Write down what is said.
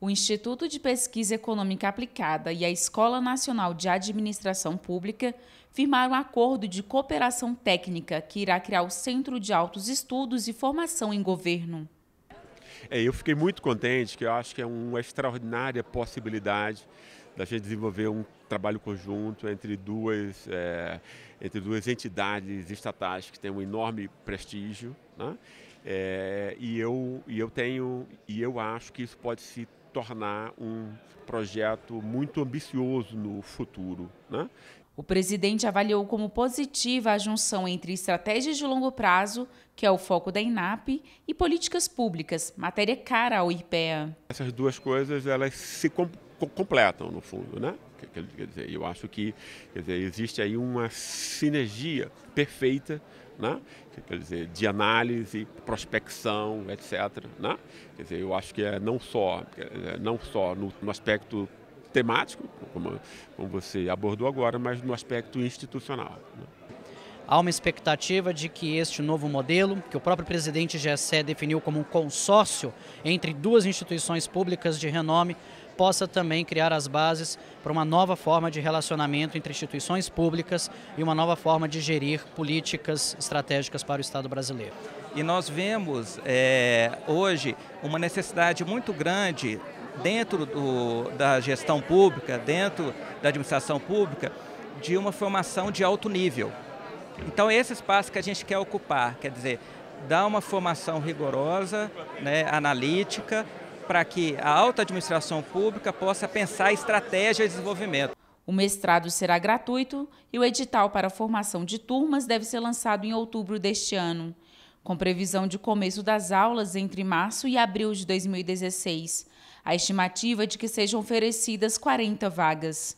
O Instituto de Pesquisa Econômica Aplicada e a Escola Nacional de Administração Pública firmaram um acordo de cooperação técnica que irá criar o Centro de Altos Estudos e Formação em Governo. É, eu fiquei muito contente, que eu acho que é uma extraordinária possibilidade da gente desenvolver um trabalho conjunto entre duas, é, entre duas entidades estatais que têm um enorme prestígio, né? É, e, eu, e eu tenho e eu acho que isso pode se tornar um projeto muito ambicioso no futuro, né? O presidente avaliou como positiva a junção entre estratégias de longo prazo, que é o foco da INAP, e políticas públicas, matéria cara ao IPEA. Essas duas coisas elas se com, completam no fundo, né? Quer dizer, eu acho que dizer, existe aí uma sinergia perfeita, né? Quer dizer, de análise, prospecção, etc. Né? Quer dizer, eu acho que é não só, não só no, no aspecto temático, como, como você abordou agora, mas no aspecto institucional. Né? Há uma expectativa de que este novo modelo, que o próprio presidente GSE definiu como um consórcio entre duas instituições públicas de renome, possa também criar as bases para uma nova forma de relacionamento entre instituições públicas e uma nova forma de gerir políticas estratégicas para o Estado brasileiro. E nós vemos é, hoje uma necessidade muito grande dentro do, da gestão pública, dentro da administração pública, de uma formação de alto nível. Então, é esse espaço que a gente quer ocupar, quer dizer, dar uma formação rigorosa, né, analítica, para que a alta administração pública possa pensar estratégia de desenvolvimento. O mestrado será gratuito e o edital para a formação de turmas deve ser lançado em outubro deste ano, com previsão de começo das aulas entre março e abril de 2016. A estimativa é de que sejam oferecidas 40 vagas.